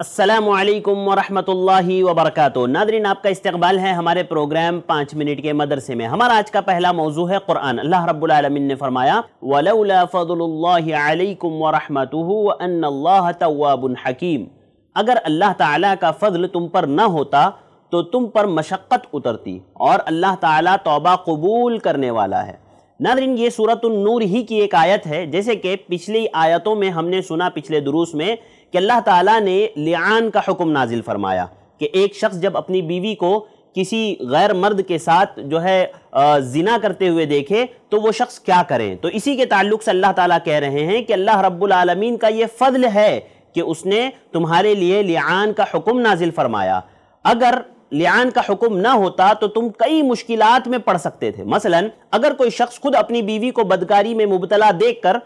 असलकम वरहमल work Nadreen आपका इस्तबाल है हमारे प्रोग्राम पाँच मिनट के मदरसे में हमारा आज का पहला मौजू है कुरान अल्लाह रबालमीन ने फरमाया अगर अल्लाह ताला का फ़ल तुम पर न होता तो तुम पर मशक्क़त उतरती और अल्लाह ताला तौबा कबूल करने वाला है नादरीन ये सूरत नूर ही की एक आयत है जैसे कि पिछली आयतों में हमने सुना पिछले दुरूस में कि अल्लाह ताला ने लियान का हुक्म नाजिल फरमाया कि एक शख्स जब अपनी बीवी को किसी गैर मर्द के साथ जो है जिना करते हुए देखे तो वो शख्स क्या करें तो इसी के ताल्लुक से अल्लाह ताला कह रहे हैं कि अल्लाह रब्बुल आलमीन का ये फजल है कि उसने तुम्हारे लिए लियान का हुक्म नाजिल फरमाया अगर लियान का हुक्म ना होता तो तुम कई मुश्किल में पड़ सकते थे मसलन अगर कोई शख्स खुद अपनी बीवी को बदकारी में मुबतला देख कर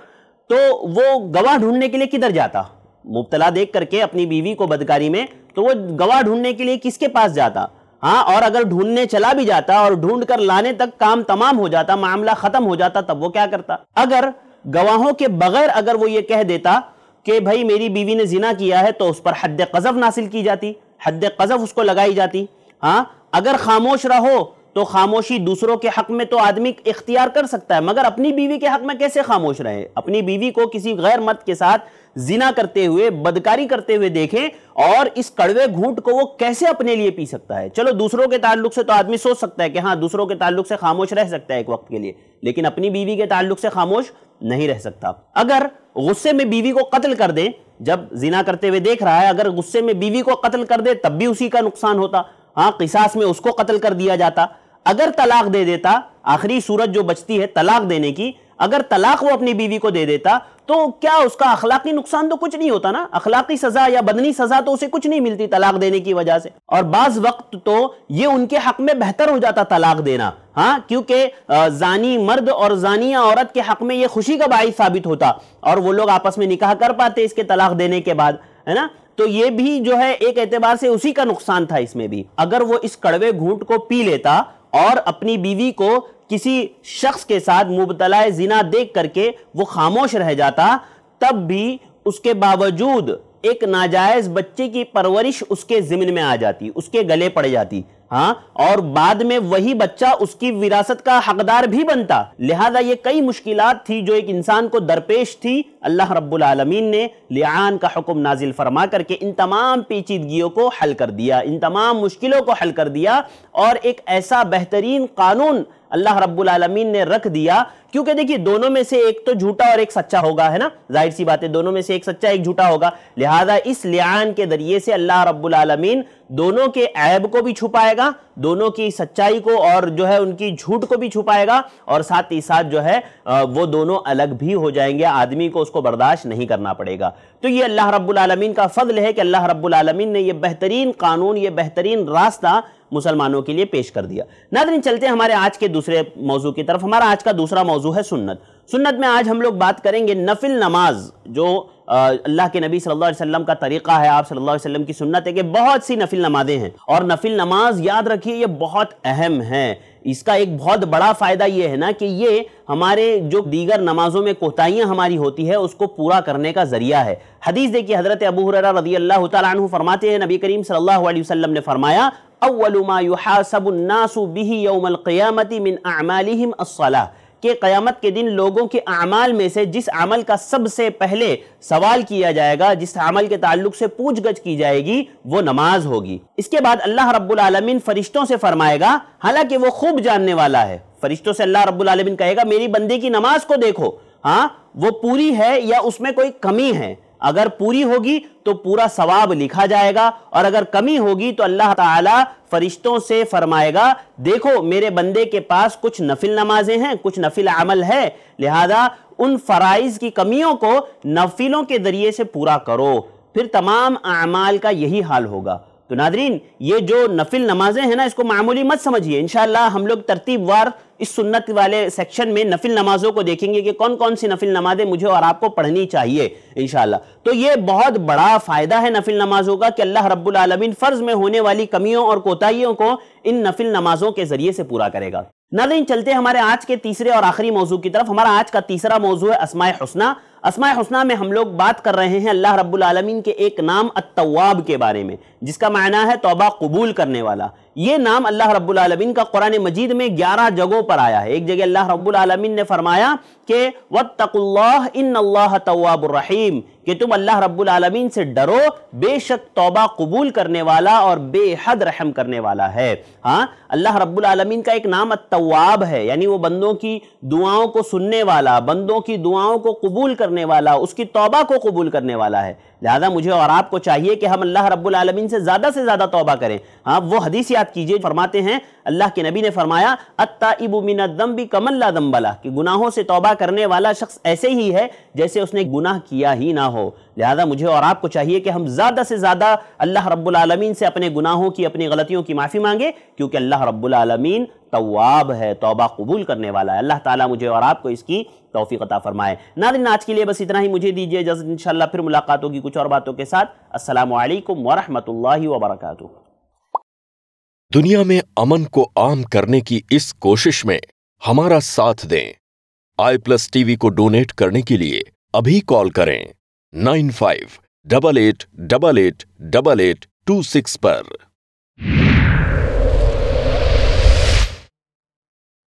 तो वो गवाह ढूंढने के लिए किधर जाता मुबतला देख करके अपनी बीवी को बदकारी में तो वो गवाह ढूंढने के लिए किसके पास जाता हाँ और अगर ढूंढने चला भी जाता और ढूंढ कर लाने तक काम तमाम हो जाता मामला खत्म हो जाता तब वो क्या करता अगर गवाहों के बगैर अगर वो ये कह देता कि भाई मेरी बीवी ने जिना किया है तो उस पर हद कज़फ नासिल की जाती हद कज़फ उसको लगाई जाती हाँ अगर खामोश रहो तो खामोशी दूसरों के हक में तो आदमी इख्तियार कर सकता है मगर अपनी बीवी के हक में कैसे खामोश रहे अपनी बीवी को किसी गैर मत के साथ जिना करते हुए बदकारी करते हुए देखें और इस कड़वे घूट को वो कैसे अपने लिए पी सकता है चलो दूसरों के ताल्लुक से तो आदमी सोच सकता है कि हाँ दूसरों के ताल्लुक से खामोश रह सकता है एक वक्त के लिए लेकिन अपनी बीवी के ताल्लुक से खामोश नहीं रह सकता अगर गुस्से में बीवी को कत्ल कर दें जब जिना करते हुए देख रहा है अगर गुस्से में बीवी को कत्ल कर दे तब भी उसी का नुकसान होता हाँ किसास में उसको कत्ल कर दिया जाता अगर तलाक दे देता आखिरी सूरत जो बचती है तलाक देने की अगर तलाक वो अपनी बीवी को दे देता तो क्या उसका अखलाकी नुकसान तो कुछ नहीं होता ना अखलाकी सजा या बदनी सजा तो उसे कुछ नहीं मिलती तलाक देने की वजह से और बाज वक्त तो ये उनके हक में बेहतर हो जाता तलाक देना हाँ क्योंकि जानी मर्द और जानिया औरत के हक में ये खुशी का बाई साबित होता और वो लोग आपस में निकाह कर पाते इसके तलाक देने के बाद है ना तो ये भी जो है एक एतबार से उसी का नुकसान था इसमें भी अगर वो इस कड़वे घूट को पी लेता और अपनी बीवी को किसी शख्स के साथ मुबतला जिना देख करके वो खामोश रह जाता तब भी उसके बावजूद एक नाजायज़ बच्चे की परवरिश उसके ज़िमन में आ जाती उसके गले पड़ जाती हाँ और बाद में वही बच्चा उसकी विरासत का हकदार भी बनता लिहाजा ये कई मुश्किल थी जो एक इंसान को दरपेश थी अल्लाह रब्बुल ने लियान का हुक्म नाजिल फरमा करके इन तमाम पेचीदगियों को हल कर दिया इन तमाम मुश्किलों को हल कर दिया और एक ऐसा बेहतरीन कानून अल्लाह रब्बुल रब्बुलमीन ने रख दिया क्योंकि देखिए दोनों में से एक तो झूठा और एक सच्चा होगा है ना जाहिर सी बात है दोनों में से एक सच्चा एक झूठा होगा लिहाजा इस लियान के जरिए से अल्लाह रब्बुल आलमीन दोनों के ऐब को भी छुपाएगा दोनों की सच्चाई को और जो है उनकी झूठ को भी छुपाएगा और साथ ही साथ जो है वो दोनों अलग भी हो जाएंगे आदमी को उसको बर्दाश्त नहीं करना पड़ेगा तो ये अल्लाह रब्बुल आलमीन का फजल है कि अल्लाह रब्बुल आलमीन ने ये बेहतरीन कानून ये बेहतरीन रास्ता मुसलमानों के लिए पेश कर दिया नादरीन चलते हमारे आज के दूसरे मौजू की तरफ हमारा आज का दूसरा मौजू मौजू है सुन्नत सुन्नत में आज हम लोग बात करेंगे नफिल नमाज जो अल्लाह के नबी सल्लल्लाहु अलैहि वसल्लम का तरीका है आप सल्लल्लाहु अलैहि वसल्लम की सुन्नत है कि बहुत सी नफिल नमाजें हैं और नफिल नमाज याद रखिए ये बहुत अहम है इसका एक बहुत बड़ा फ़ायदा ये है ना कि ये हमारे जो दीगर नमाजों में कोताहियाँ हमारी होती है उसको पूरा करने का ज़रिया है हदीस देखिए हज़रत अबू हुररा रजी अल्लाह तु फरमाते हैं नबी करीम सल्लल्लाहु अलैहि वसल्लम ने फरमाया अव्वलुमा युहासबुन्नासु बिही यौमल क़ियामति मिन अमालिहिम अस्सलाह कि क़यामत के दिन लोगों के अमाल में से जिस अमल का सबसे पहले सवाल किया जाएगा जिस अमल के ताल्लुक से पूछ गछ की जाएगी वो नमाज होगी इसके बाद अल्लाह रब्बुल फरिश्तों से फरमाएगा हालांकि वो खूब जानने वाला है फरिश्तों से अल्लाह रब्बुल कहेगा मेरी बंदी की नमाज को देखो हाँ वो पूरी है या उसमें कोई कमी है अगर पूरी होगी तो पूरा सवाब लिखा जाएगा और अगर कमी होगी तो अल्लाह ताला फरिश्तों से फरमाएगा देखो मेरे बंदे के पास कुछ नफिल नमाजें हैं कुछ नफिल अमल है लिहाजा उन फ़राइज़ की कमियों को नफिलों के ज़रिए से पूरा करो फिर तमाम अमाल का यही हाल होगा तो नादरीन ये जो नफिल नमाजें हैं ना इसको मामूली मत समझिए इन हम लोग तरतीब वार इस सुन्नत वाले सेक्शन में नफिल नमाजों को देखेंगे कि कौन कौन सी नफिल नमाजें मुझे और आपको पढ़नी चाहिए इन तो ये बहुत बड़ा फ़ायदा है नफिल नमाजों का कि अल्लाह रब्बुल फ़र्ज़ में होने वाली कमियों और कोताहियों को इन नफिल नमाजों के ज़रिए से पूरा करेगा नादरीन चलते हमारे आज के तीसरे और आखिरी मौजू की तरफ हमारा आज का तीसरा मौजू है असमाय हसना असमाय हसना में हम लोग बात कर रहे हैं अल्लाह रब्बुल के एक नाम अतवाब के बारे में जिसका मायना है तोबा कबूल करने वाला ये नाम अल्लाह रब्बुल का कुरान मजीद में ग्यारह जगहों पर आया है एक जगह अल्लाह रब्बुल ने फरमाया कि वत्तकुल्लाह इन अल्लाह कि तुम अल्लाह रब्बुल आलमीन से डरो बेशक तौबा कबूल करने वाला और बेहद रहम करने वाला है हाँ अल्लाह रब्बुल आलमीन का एक नाम अतवाब है यानी वो बंदों की दुआओं को सुनने वाला बंदों की दुआओं को कबूल करने वाला उसकी तौबा को कबूल करने वाला है लिहाजा मुझे और आपको चाहिए कि हम अल्लाह रब्बुल आलमीन से ज़्यादा से ज़्यादा तौबा करें हाँ वो हदीस याद कीजिए फरमाते हैं अल्लाह के नबी ने फरमाया अत्ताइबुमिनदम भी कमल्ला दम्बला कि गुनाहों से तौबा करने वाला शख्स ऐसे ही है जैसे उसने गुनाह किया ही ना हो लिहाजा मुझे और आपको चाहिए कि हम ज़्यादा से ज़्यादा अल्लाह रब्बुलमीन से अपने गुनाहों की अपनी गलतियों की माफ़ी मांगे क्योंकि अल्लाह रब्बुलमीन तवाब है तौबा कबूल करने वाला है अल्लाह ताला मुझे और आपको इसकी तोफ़ी अता फ़रमाए दिन आज के लिए बस इतना ही मुझे दीजिए जज इन फिर मुलाकात होगी कुछ और बातों के साथ असल वरहमल वर्का दुनिया में अमन को आम करने की इस कोशिश में हमारा साथ दें आई प्लस टीवी को डोनेट करने के लिए अभी कॉल करें nine five double eight double eight double eight two six पर